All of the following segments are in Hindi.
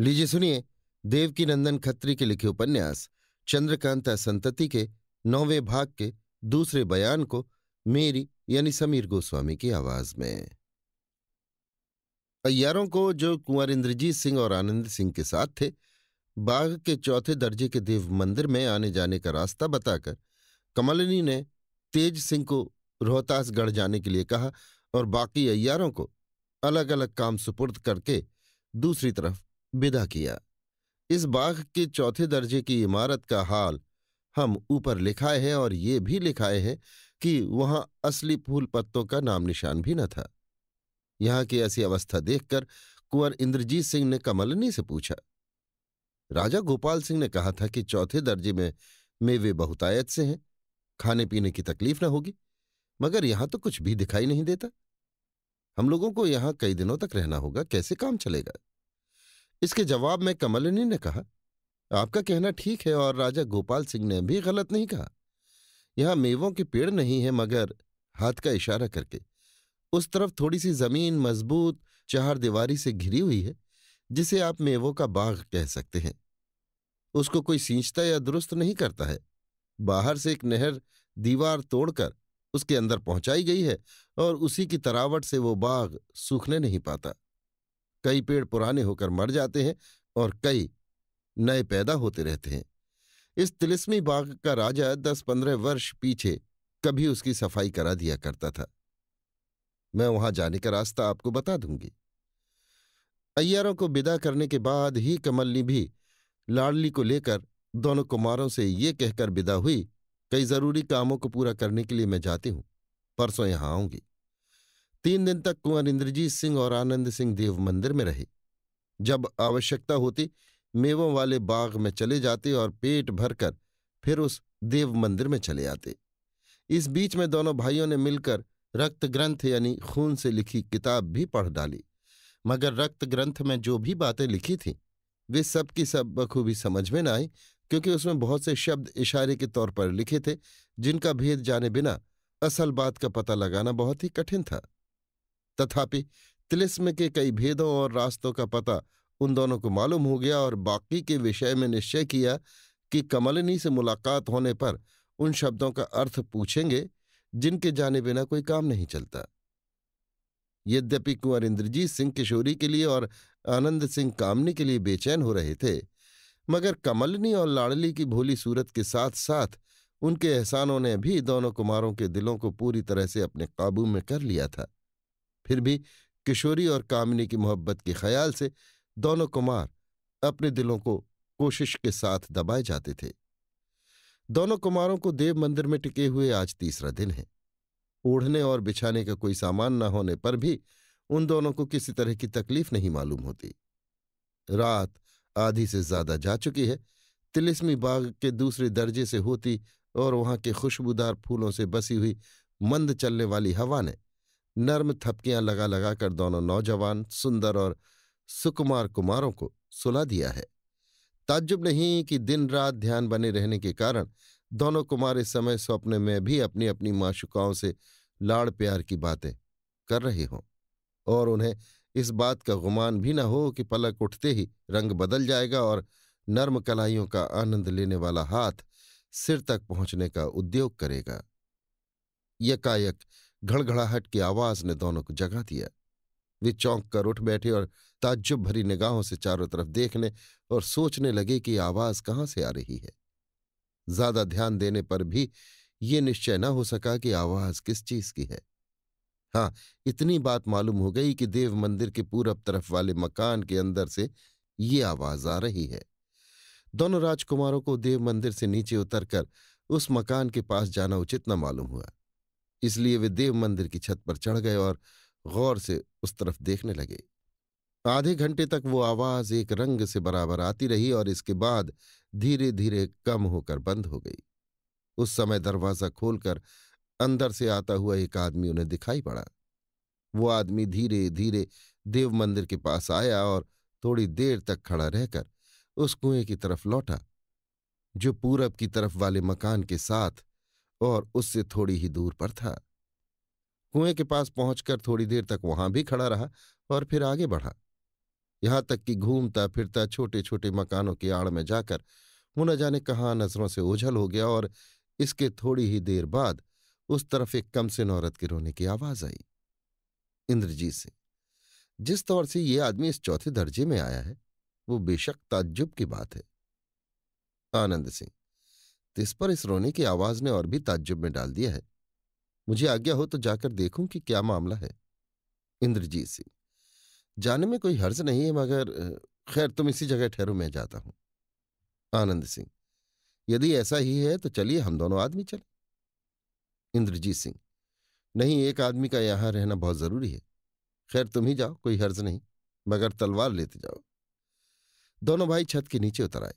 लीजिए सुनिए देवकी नंदन खत्री के लिखे उपन्यास चंद्रकांता संतति के नौवें भाग के दूसरे बयान को मेरी यानी समीर गोस्वामी की आवाज में अयारों को जो कुंवर इंद्रजीत सिंह और आनंद सिंह के साथ थे बाघ के चौथे दर्जे के देव मंदिर में आने जाने का रास्ता बताकर कमलिनी ने तेज सिंह को रोहतासगढ़ जाने के लिए कहा और बाकी अयारों को अलग अलग काम सुपुर्द करके दूसरी तरफ विदा किया इस बाघ के चौथे दर्जे की इमारत का हाल हम ऊपर लिखाए हैं और ये भी लिखाए हैं कि वहां असली फूल पत्तों का नाम निशान भी न था यहां की ऐसी अवस्था देखकर कुंवर इंद्रजीत सिंह ने कमलनी से पूछा राजा गोपाल सिंह ने कहा था कि चौथे दर्जे में मेवे बहुतायत से हैं खाने पीने की तकलीफ न होगी मगर यहां तो कुछ भी दिखाई नहीं देता हम लोगों को यहां कई दिनों तक रहना होगा कैसे काम चलेगा इसके जवाब में कमलिनी ने कहा आपका कहना ठीक है और राजा गोपाल सिंह ने भी गलत नहीं कहा यहां मेवों के पेड़ नहीं है मगर हाथ का इशारा करके उस तरफ थोड़ी सी जमीन मजबूत चार दीवारी से घिरी हुई है जिसे आप मेवों का बाग कह सकते हैं उसको कोई सींचता या दुरुस्त नहीं करता है बाहर से एक नहर दीवार तोड़कर उसके अंदर पहुंचाई गई है और उसी की तरावट से वो बाग सूखने नहीं पाता कई पेड़ पुराने होकर मर जाते हैं और कई नए पैदा होते रहते हैं इस तिलिस्मी बाग का राजा दस पंद्रह वर्ष पीछे कभी उसकी सफाई करा दिया करता था मैं वहां जाने का रास्ता आपको बता दूंगी अय्यारों को विदा करने के बाद ही कमलनी भी लाडली को लेकर दोनों कुमारों से ये कहकर विदा हुई कई जरूरी कामों को पूरा करने के लिए मैं जाती हूं परसों यहां आऊंगी तीन दिन तक कुंवर इंद्रजीत सिंह और आनंद सिंह देव मंदिर में रहे जब आवश्यकता होती मेवों वाले बाग में चले जाते और पेट भरकर फिर उस देव मंदिर में चले आते इस बीच में दोनों भाइयों ने मिलकर रक्त ग्रंथ यानी खून से लिखी किताब भी पढ़ डाली मगर रक्त ग्रंथ में जो भी बातें लिखी थीं वे सब की सब बखूबी समझ में न आई क्योंकि उसमें बहुत से शब्द इशारे के तौर पर लिखे थे जिनका भेद जाने बिना असल बात का पता लगाना बहुत ही कठिन था तथापि तिलिस्म के कई भेदों और रास्तों का पता उन दोनों को मालूम हो गया और बाकी के विषय में निश्चय किया कि कमलिनी से मुलाकात होने पर उन शब्दों का अर्थ पूछेंगे जिनके जाने बिना कोई काम नहीं चलता यद्यपि कुंवर इंद्रजीत सिंह किशोरी के लिए और आनंद सिंह कामनी के लिए बेचैन हो रहे थे मगर कमलनी और लाड़ली की भोली सूरत के साथ साथ उनके एहसानों ने भी दोनों कुमारों के दिलों को पूरी तरह से अपने काबू में कर लिया था फिर भी किशोरी और कामिनी की मोहब्बत के ख्याल से दोनों कुमार अपने दिलों को कोशिश के साथ दबाए जाते थे दोनों कुमारों को देव मंदिर में टिके हुए आज तीसरा दिन है ओढ़ने और बिछाने का कोई सामान न होने पर भी उन दोनों को किसी तरह की तकलीफ नहीं मालूम होती रात आधी से ज्यादा जा चुकी है तिलिस्मी बाग के दूसरे दर्जे से होती और वहां के खुशबूदार फूलों से बसी हुई मंद चलने वाली हवा ने नर्म थपकियां लगा लगा कर दोनों नौजवान सुंदर और सुकुमार कुमारों को सुला दिया है ताज्जुब नहीं कि दिन रात ध्यान बने रहने के कारण दोनों कुमार इस समय स्वप्न में भी अपनी अपनी माशुकाओं से लाड़ प्यार की बातें कर रहे हों और उन्हें इस बात का गुमान भी न हो कि पलक उठते ही रंग बदल जाएगा और नर्म कलाइयों का आनंद लेने वाला हाथ सिर तक पहुंचने का उद्योग करेगा यकायक घड़घड़ाहट की आवाज ने दोनों को जगा दिया वे चौंक कर उठ बैठे और ताज्जुब भरी निगाहों से चारों तरफ देखने और सोचने लगे कि आवाज कहाँ से आ रही है ज्यादा ध्यान देने पर भी ये निश्चय न हो सका कि आवाज किस चीज की है हाँ इतनी बात मालूम हो गई कि देव मंदिर के पूरब तरफ वाले मकान के अंदर से ये आवाज आ रही है दोनों राजकुमारों को देव मंदिर से नीचे उतरकर उस मकान के पास जाना उचित न मालूम हुआ इसलिए वे देव मंदिर की छत पर चढ़ गए और गौर से उस तरफ देखने लगे आधे घंटे तक वो आवाज एक रंग से बराबर आती रही और इसके बाद धीरे धीरे कम होकर बंद हो गई उस समय दरवाजा खोलकर अंदर से आता हुआ एक आदमी उन्हें दिखाई पड़ा वो आदमी धीरे धीरे देव मंदिर के पास आया और थोड़ी देर तक खड़ा रहकर उस कुएं की तरफ लौटा जो पूरब की तरफ वाले मकान के साथ और उससे थोड़ी ही दूर पर था कुएं के पास पहुंचकर थोड़ी देर तक वहां भी खड़ा रहा और फिर आगे बढ़ा यहां तक कि घूमता फिरता छोटे छोटे मकानों की आड़ में जाकर वो न जाने कहाँ नजरों से ओझल हो गया और इसके थोड़ी ही देर बाद उस तरफ एक कम से नौरत के रोने की आवाज आई इंद्रजीत से जिस तौर से ये आदमी इस चौथे दर्जे में आया है वो बेशक ताज्जुब की बात है आनंद सिंह इस पर इस रोने की आवाज ने और भी ताज्जुब में डाल दिया है मुझे आज्ञा हो तो जाकर देखूं कि क्या मामला है इंद्रजीत सिंह जाने में कोई हर्ज नहीं है मगर खैर तुम इसी जगह ठहरो मैं जाता हूं आनंद सिंह यदि ऐसा ही है तो चलिए हम दोनों आदमी चले इंद्रजीत सिंह नहीं एक आदमी का यहां रहना बहुत जरूरी है खैर तुम ही जाओ कोई हर्ज नहीं मगर तलवार लेते जाओ दोनों भाई छत के नीचे उतर आए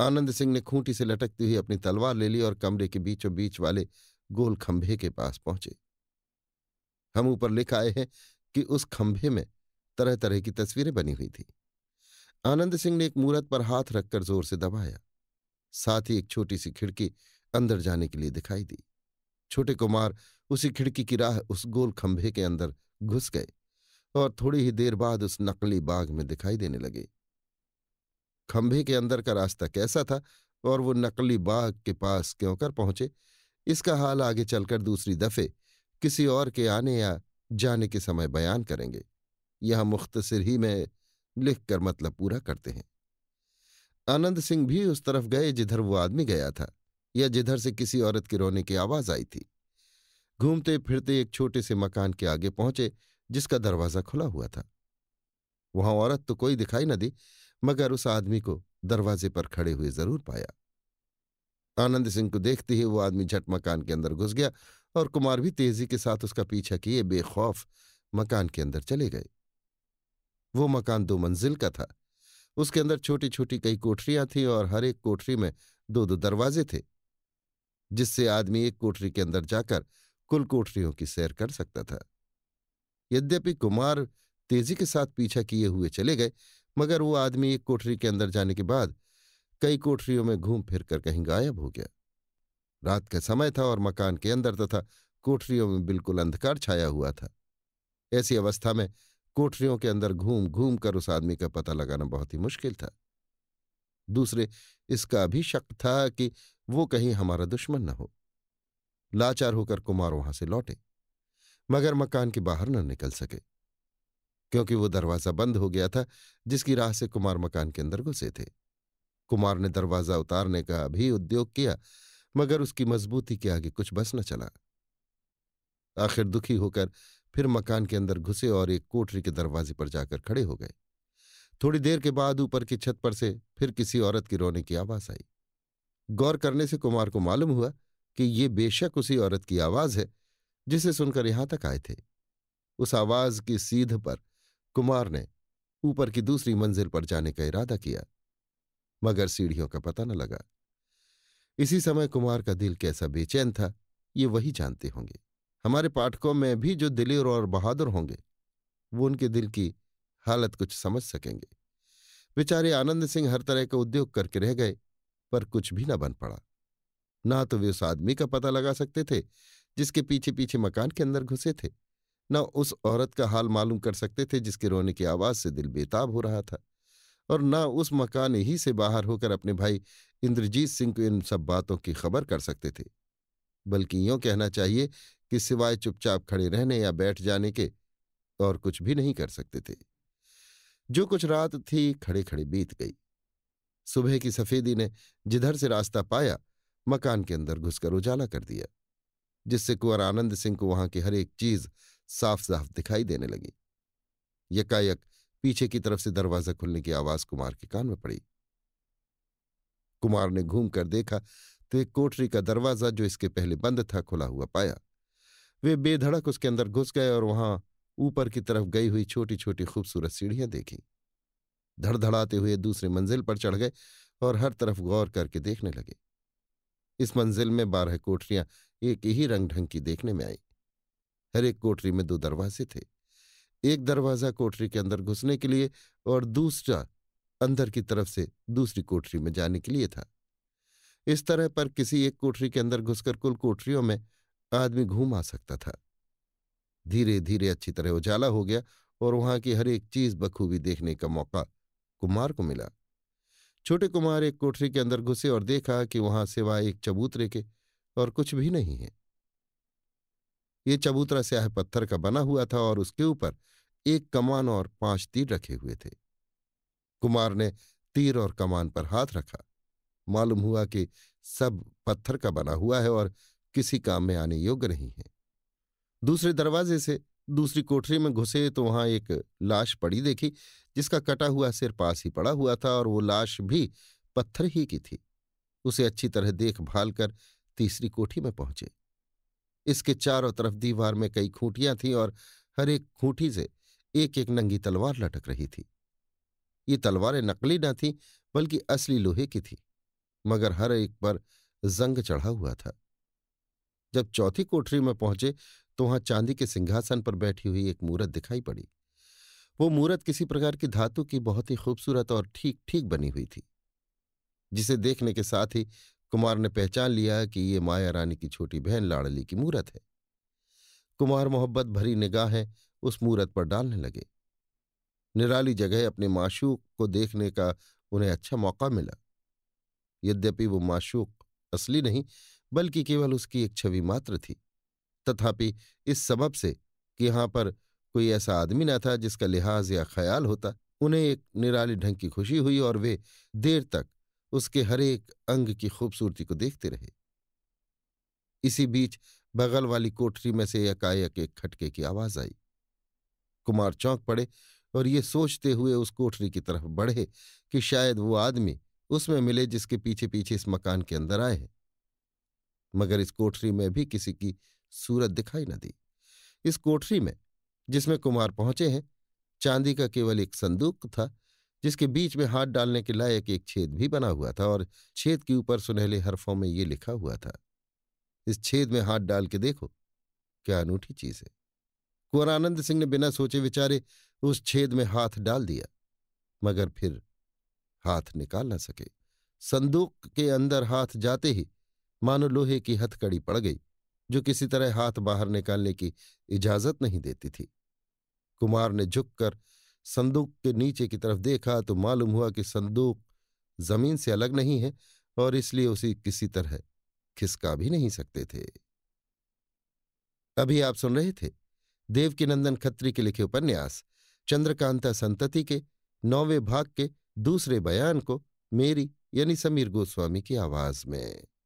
आनंद सिंह ने खूंटी से लटकती हुई अपनी तलवार ले ली और कमरे के बीचों बीच वाले गोल खंभे के पास पहुंचे हम ऊपर लिख आए हैं कि उस खंभे में तरह तरह की तस्वीरें बनी हुई थी आनंद सिंह ने एक मूर्त पर हाथ रखकर जोर से दबाया साथ ही एक छोटी सी खिड़की अंदर जाने के लिए दिखाई दी छोटे कुमार उसी खिड़की की राह उस गोल खंभे के अंदर घुस गए और थोड़ी ही देर बाद उस नकली बाग में दिखाई देने लगे खंभे के अंदर का रास्ता कैसा था और वो नकली बाघ के पास क्यों कर पहुंचे इसका हाल आगे चलकर दूसरी दफे किसी और के आने या जाने के समय बयान करेंगे यह मुख्तसर ही में लिख कर मतलब पूरा करते हैं आनंद सिंह भी उस तरफ गए जिधर वो आदमी गया था या जिधर से किसी औरत के रोने की आवाज आई थी घूमते फिरते एक छोटे से मकान के आगे पहुंचे जिसका दरवाजा खुला हुआ था वहां औरत तो कोई दिखाई न दी मगर उस आदमी को दरवाजे पर खड़े हुए जरूर पाया आनंद सिंह को देखते ही वो आदमी झट मकान के अंदर घुस गया और कुमार भी तेजी के साथ उसका पीछा किए बेखौफ मकान के अंदर चले गए वो मकान दो मंजिल का था उसके अंदर छोटी छोटी कई कोठरियां थीं और हर एक कोठरी में दो दो दरवाजे थे जिससे आदमी एक कोठरी के अंदर जाकर कुल कोठरियों की सैर कर सकता था यद्यपि कुमार तेजी के साथ पीछा किए हुए चले गए मगर वो आदमी एक कोठरी के अंदर जाने के बाद कई कोठरियों में घूम फिर कर कहीं गायब हो गया रात का समय था और मकान के अंदर तथा कोठरियों में बिल्कुल अंधकार छाया हुआ था ऐसी अवस्था में कोठरियों के अंदर घूम घूम कर उस आदमी का पता लगाना बहुत ही मुश्किल था दूसरे इसका भी शक था कि वो कहीं हमारा दुश्मन न हो लाचार होकर कुमार वहां से लौटे मगर मकान के बाहर न निकल सके क्योंकि वो दरवाजा बंद हो गया था जिसकी राह से कुमार मकान के अंदर घुसे थे कुमार ने दरवाजा उतारने का भी उद्योग किया मगर उसकी मजबूती के आगे कुछ बस न चला आखिर दुखी होकर फिर मकान के अंदर घुसे और एक कोठरी के दरवाजे पर जाकर खड़े हो गए थोड़ी देर के बाद ऊपर की छत पर से फिर किसी औरत की रोने की आवाज आई गौर करने से कुमार को मालूम हुआ कि ये बेशक उसी औरत की आवाज है जिसे सुनकर यहां तक आए थे उस आवाज की सीध पर कुमार ने ऊपर की दूसरी मंजिल पर जाने का इरादा किया मगर सीढ़ियों का पता न लगा इसी समय कुमार का दिल कैसा बेचैन था ये वही जानते होंगे हमारे पाठकों में भी जो दिलेर और बहादुर होंगे वो उनके दिल की हालत कुछ समझ सकेंगे बेचारे आनंद सिंह हर तरह का उद्योग करके रह गए पर कुछ भी न बन पड़ा ना तो वे उस आदमी का पता लगा सकते थे जिसके पीछे पीछे मकान के अंदर घुसे थे न उस औरत का हाल मालूम कर सकते थे जिसके रोने की आवाज से दिल बेताब हो रहा था और न उस मकान ही से बाहर होकर अपने भाई इंद्रजीत सिंह को इन सब बातों की खबर कर सकते थे बल्कि यों कहना चाहिए कि सिवाय चुपचाप खड़े रहने या बैठ जाने के और कुछ भी नहीं कर सकते थे जो कुछ रात थी खड़े खड़े बीत गई सुबह की सफेदी ने जिधर से रास्ता पाया मकान के अंदर घुसकर उजाला कर दिया जिससे कुंवर आनंद सिंह को वहां की हर एक चीज साफ साफ दिखाई देने लगी यकायक पीछे की तरफ से दरवाजा खुलने की आवाज कुमार के कान में पड़ी कुमार ने घूम कर देखा तो एक कोठरी का दरवाजा जो इसके पहले बंद था खुला हुआ पाया वे बेधड़क उसके अंदर घुस गए और वहां ऊपर की तरफ गई हुई छोटी छोटी खूबसूरत सीढ़ियां देखी धड़धड़ाते हुए दूसरे मंजिल पर चढ़ गए और हर तरफ गौर करके देखने लगे इस मंजिल में बारह कोठरियां एक ही रंग ढंग की देखने में आई हर एक कोठरी में दो दरवाजे थे एक दरवाजा कोठरी के अंदर घुसने के लिए और दूसरा अंदर की तरफ से दूसरी कोठरी में जाने के लिए था इस तरह पर किसी एक कोठरी के अंदर घुसकर कुल कोठरियों में आदमी घूम आ सकता था धीरे धीरे अच्छी तरह उजाला हो गया और वहां की हर एक चीज बखूबी देखने का मौका कुमार को मिला छोटे कुमार एक कोठरी के अंदर घुसे और देखा कि वहां सिवाय एक चबूतरे के और कुछ भी नहीं है ये चबूतरा स्याह पत्थर का बना हुआ था और उसके ऊपर एक कमान और पांच तीर रखे हुए थे कुमार ने तीर और कमान पर हाथ रखा मालूम हुआ कि सब पत्थर का बना हुआ है और किसी काम में आने योग्य नहीं है दूसरे दरवाजे से दूसरी कोठरी में घुसे तो वहां एक लाश पड़ी देखी जिसका कटा हुआ सिर पास ही पड़ा हुआ था और वो लाश भी पत्थर ही की थी उसे अच्छी तरह देखभाल कर तीसरी कोठी में पहुंचे इसके चारों तरफ दीवार में कई खूंटियां थीं और हर एक खूंटी से एक एक नंगी तलवार लटक रही थी ये तलवारें नकली न थीं बल्कि असली लोहे की थी मगर हर एक पर जंग चढ़ा हुआ था जब चौथी कोठरी में पहुंचे तो वहां चांदी के सिंहासन पर बैठी हुई एक मूरत दिखाई पड़ी वो मूरत किसी प्रकार की धातु की बहुत ही खूबसूरत और ठीक ठीक बनी हुई थी जिसे देखने के साथ ही कुमार ने पहचान लिया कि ये माया रानी की छोटी बहन लाड़ली की मूरत है कुमार मोहब्बत भरी निगाहें उस मूरत पर डालने लगे निराली जगह अपने माशूक को देखने का उन्हें अच्छा मौका मिला यद्यपि वो माशूक असली नहीं बल्कि केवल उसकी एक छवि मात्र थी तथापि इस सबब से कि यहां पर कोई ऐसा आदमी न था जिसका लिहाज या ख्याल होता उन्हें एक निराली ढंग की खुशी हुई और वे देर तक उसके हरेक अंग की खूबसूरती को देखते रहे इसी बीच बगल वाली कोठरी में से एकाएक एक खटके की आवाज आई कुमार चौंक पड़े और ये सोचते हुए उस कोठरी की तरफ बढ़े कि शायद वो आदमी उसमें मिले जिसके पीछे पीछे इस मकान के अंदर आए हैं मगर इस कोठरी में भी किसी की सूरत दिखाई न दी इस कोठरी में जिसमें कुमार पहुंचे हैं चांदी का केवल एक संदूक था जिसके बीच में हाथ डालने के लायक एक छेद भी बना हुआ था और छेद के ऊपर सुनहले हरफों में ये लिखा हुआ था इस छेद में हाथ डाल के देखो क्या अनूठी चीज है कुंवरानंद सिंह ने बिना सोचे विचारे उस छेद में हाथ डाल दिया मगर फिर हाथ निकाल ना सके संदूक के अंदर हाथ जाते ही मानो लोहे की हथकड़ी पड़ गई जो किसी तरह हाथ बाहर निकालने की इजाजत नहीं देती थी कुमार ने झुककर संदूक के नीचे की तरफ देखा तो मालूम हुआ कि संदूक जमीन से अलग नहीं है और इसलिए उसे किसी तरह खिसका भी नहीं सकते थे अभी आप सुन रहे थे देवकीनंदन खत्री के लिखे उपन्यास चंद्रकांता संतति के नौवें भाग के दूसरे बयान को मेरी यानी समीर गोस्वामी की आवाज में